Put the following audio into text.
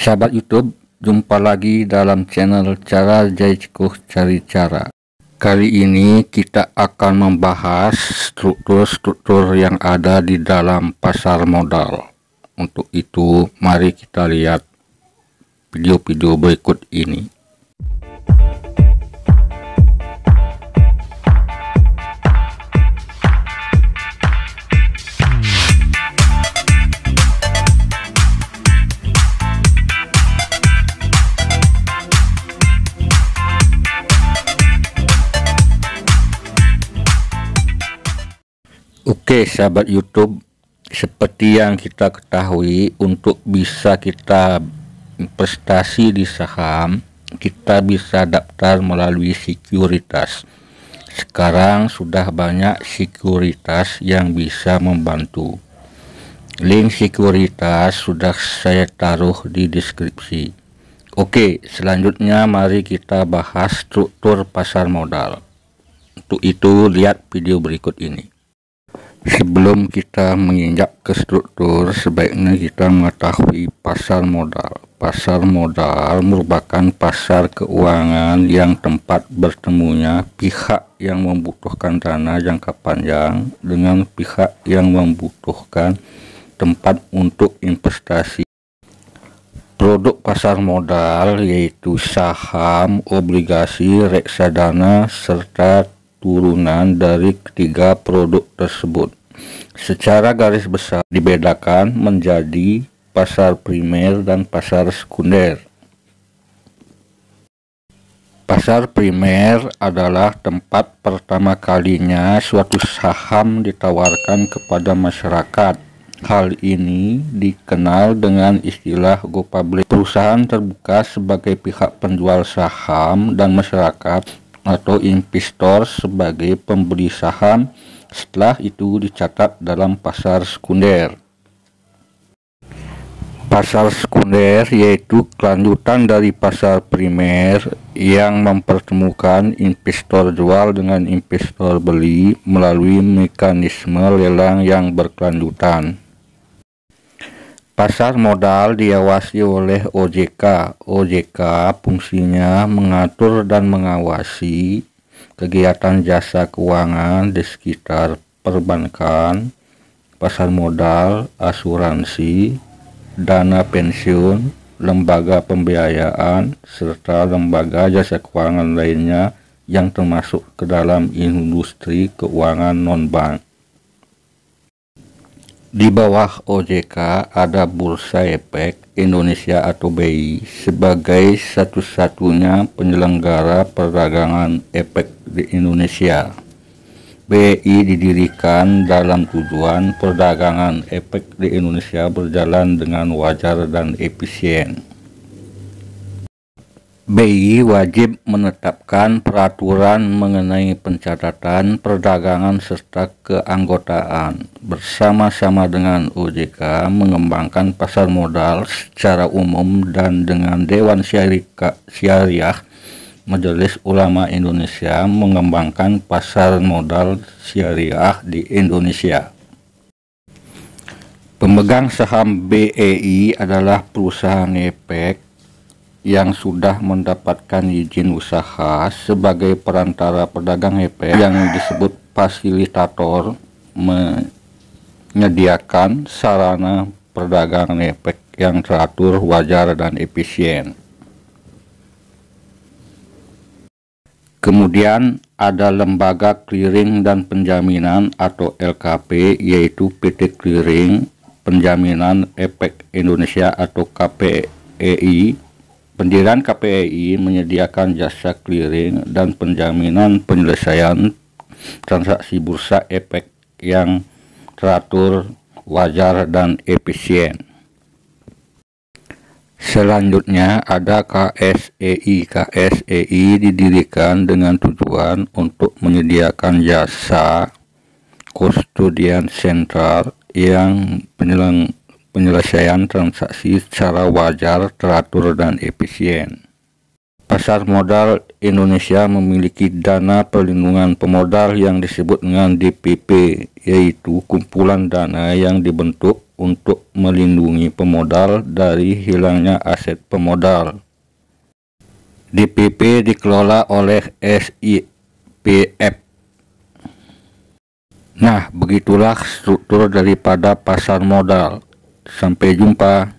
Sahabat YouTube, jumpa lagi dalam channel Cara Jaikuh Cari Cara. Kali ini kita akan membahas struktur-struktur yang ada di dalam pasar modal. Untuk itu, mari kita lihat video-video berikut ini. Oke sahabat YouTube seperti yang kita ketahui untuk bisa kita investasi di saham kita bisa daftar melalui sekuritas sekarang sudah banyak sekuritas yang bisa membantu link sekuritas sudah saya taruh di deskripsi Oke selanjutnya mari kita bahas struktur pasar modal untuk itu lihat video berikut ini Sebelum kita menginjak ke struktur, sebaiknya kita mengetahui pasar modal. Pasar modal merupakan pasar keuangan yang tempat bertemunya pihak yang membutuhkan dana jangka panjang dengan pihak yang membutuhkan tempat untuk investasi. Produk pasar modal yaitu saham, obligasi, reksadana, serta turunan dari ketiga produk tersebut. Secara garis besar dibedakan menjadi pasar primer dan pasar sekunder. Pasar primer adalah tempat pertama kalinya suatu saham ditawarkan kepada masyarakat. Hal ini dikenal dengan istilah go public. Perusahaan terbuka sebagai pihak penjual saham dan masyarakat atau investor sebagai pembeli saham setelah itu dicatat dalam pasar sekunder. Pasar sekunder yaitu kelanjutan dari pasar primer yang mempertemukan investor jual dengan investor beli melalui mekanisme lelang yang berkelanjutan. Pasar modal diawasi oleh OJK. OJK fungsinya mengatur dan mengawasi kegiatan jasa keuangan di sekitar perbankan, pasar modal, asuransi, dana pensiun, lembaga pembiayaan, serta lembaga jasa keuangan lainnya yang termasuk ke dalam industri keuangan non-bank. Di bawah OJK ada Bursa Efek Indonesia atau BI sebagai satu-satunya penyelenggara perdagangan efek di Indonesia. BI didirikan dalam tujuan perdagangan efek di Indonesia berjalan dengan wajar dan efisien. BI wajib menetapkan peraturan mengenai pencatatan perdagangan serta keanggotaan bersama-sama dengan OJK mengembangkan pasar modal secara umum dan dengan Dewan Syariah Majelis Ulama Indonesia mengembangkan pasar modal syariah di Indonesia. Pemegang saham BEI adalah perusahaan efek yang sudah mendapatkan izin usaha sebagai perantara pedagang HP e yang disebut fasilitator menyediakan sarana perdagangan efek yang teratur, wajar, dan efisien. Kemudian ada lembaga clearing dan penjaminan atau LKP yaitu PT Clearing Penjaminan Efek Indonesia atau KPEI Pendirian KPI menyediakan jasa clearing dan penjaminan penyelesaian transaksi bursa efek yang teratur, wajar, dan efisien. Selanjutnya ada KSEI. KSEI didirikan dengan tujuan untuk menyediakan jasa kustodian sentral yang penyelenggara penyelesaian transaksi secara wajar, teratur, dan efisien. Pasar modal Indonesia memiliki dana perlindungan pemodal yang disebut dengan DPP, yaitu kumpulan dana yang dibentuk untuk melindungi pemodal dari hilangnya aset pemodal. DPP dikelola oleh SIPF. Nah, begitulah struktur daripada pasar modal. Sampai jumpa.